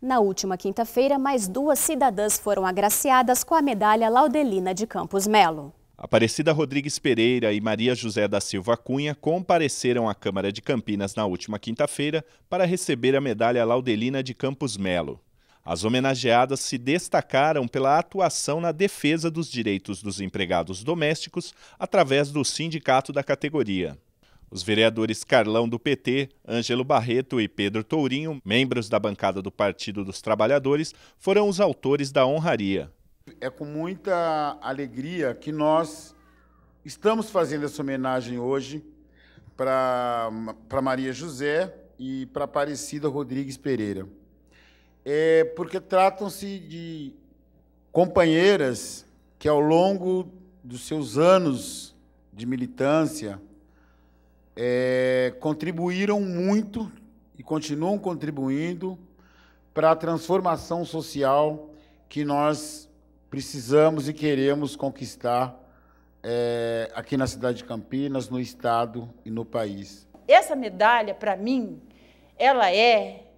Na última quinta-feira, mais duas cidadãs foram agraciadas com a medalha Laudelina de Campos Melo. Aparecida Rodrigues Pereira e Maria José da Silva Cunha compareceram à Câmara de Campinas na última quinta-feira para receber a medalha Laudelina de Campos Melo. As homenageadas se destacaram pela atuação na defesa dos direitos dos empregados domésticos através do sindicato da categoria. Os vereadores Carlão do PT, Ângelo Barreto e Pedro Tourinho, membros da bancada do Partido dos Trabalhadores, foram os autores da honraria. É com muita alegria que nós estamos fazendo essa homenagem hoje para Maria José e para Aparecida Rodrigues Pereira. É porque tratam-se de companheiras que, ao longo dos seus anos de militância, é, contribuíram muito e continuam contribuindo para a transformação social que nós precisamos e queremos conquistar é, aqui na cidade de Campinas, no estado e no país. Essa medalha, para mim, ela é,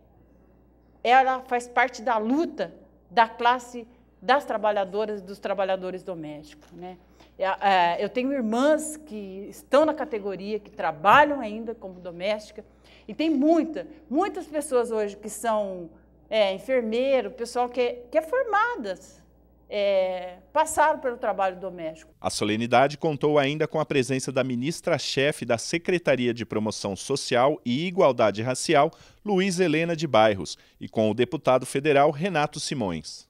ela faz parte da luta da classe das trabalhadoras e dos trabalhadores domésticos. Né? É, eu tenho irmãs que estão na categoria, que trabalham ainda como doméstica, e tem muita, muitas pessoas hoje que são é, enfermeiro, pessoal que, é, que é formadas, é, passaram pelo trabalho doméstico. A solenidade contou ainda com a presença da ministra-chefe da Secretaria de Promoção Social e Igualdade Racial, Luiz Helena de Bairros, e com o deputado federal Renato Simões.